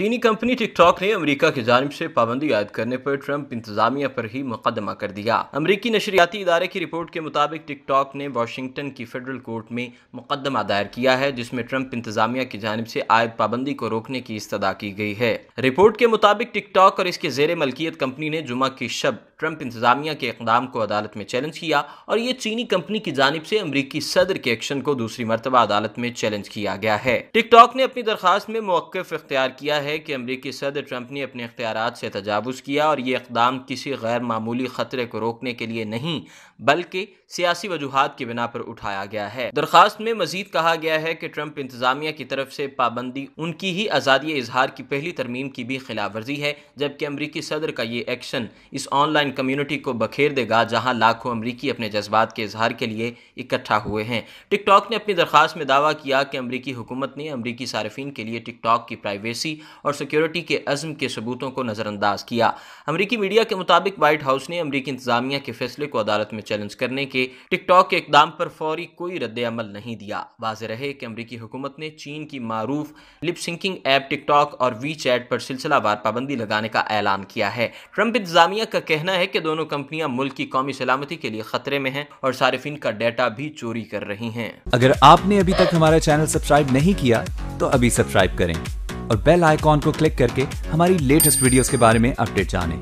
चीनी company TikTok ने America की जानब से पाबंदी आयद करने पर ट्रंप इंतजामिया पर ही मुकदमा कर दिया अमेरिकी नशरियाती इदारे की रिपोर्ट के मुताबिक टिकटॉक ने वाशिंगटन की फेडरल कोर्ट में मुकदमा दायर किया है जिसमें ट्रंप इंतजामिया की जानब से आयद पाबंदी को रोकने की इस्तदा की गई है रिपोर्ट के मुताबिक टिकटॉक और इसके जेर मलकियत कंपनी ने जुमा की शब ट्रंप इंतजामिया के इकदाम को अदालत में चैलेंज किया और ये चीनी कंपनी की जानब से अमरीकी सदर के एक्शन को दूसरी मरतबा अदालत में चैलेंज किया गया है टिकटॉक ने अपनी दरख्वास्त में मौकफ अख्तियार किया है है कि अमरीकी सदर ट्रंप ने अपने अख्तियार से तजावज़ किया और ये इकदाम किसी गैर मामूली ख़तरे को रोकने के लिए नहीं बल्कि सियासी वजूहत की बिना पर उठाया गया है दरख्वास्त में मजीद कहा गया है कि ट्रंप इंतजामिया की तरफ से पाबंदी उनकी ही आज़ादी इजहार की पहली तरमीम की भी खिलाफ वर्जी है जबकि अमरीकी सदर का ये एक्शन इस ऑनलाइन कम्यूनिटी को बखेर देगा जहाँ लाखों अमरीकी अपने जज्बात के इजहार के लिए इकट्ठा हुए हैं टिकटॉक ने अपनी दरख्वास्त में दावा किया कि अमरीकी हुकूमत ने अमरीकी सार्फिन के लिए टिकटॉक की प्राइवेसी और सिक्योरिटी के अज़म के सबूतों को नज़रअंदाज किया अमरीकी मीडिया के मुताबिक वाइट हाउस ने अमरीकी इंतजामिया के फैसले को अदालत में चैलेंज करने के टिकटॉक के इकदाम पर फौरी कोई रद्द अमल नहीं दिया वाज रहे कि अमरीकी हुकूमत ने चीन की मारूफ लिपसिंकिंग ऐप टिकटॉक और वी चैट पर सिलसिलावार पाबंदी लगाने का ऐलान किया है ट्रंप इंतजामिया का कहना है कि दोनों कंपनियां मुल्क की कौमी सलामती के लिए खतरे में हैं और सार्फिन का डेटा भी चोरी कर रही हैं अगर आपने अभी तक हमारा चैनल सब्सक्राइब नहीं किया तो अभी सब्सक्राइब करें और बेल आइकॉन को क्लिक करके हमारी लेटेस्ट वीडियोस के बारे में अपडेट जानें।